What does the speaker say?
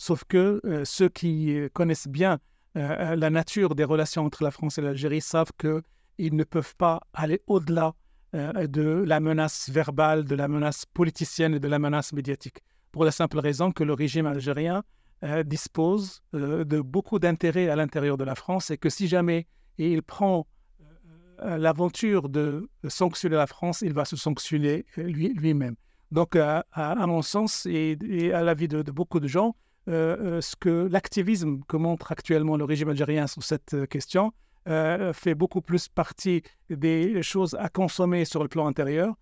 Sauf que euh, ceux qui euh, connaissent bien euh, la nature des relations entre la France et l'Algérie savent qu'ils ne peuvent pas aller au-delà de la menace verbale, de la menace politicienne et de la menace médiatique, pour la simple raison que le régime algérien dispose de beaucoup d'intérêts à l'intérieur de la France et que si jamais il prend l'aventure de sanctionner la France, il va se sanctionner lui-même. Donc, à, mon sens et, à l'avis de beaucoup de gens, euh, euh, ce que l'activisme que montre actuellement le régime algérien sur cette euh, question fait beaucoup plus partie des choses à consommer sur le plan intérieur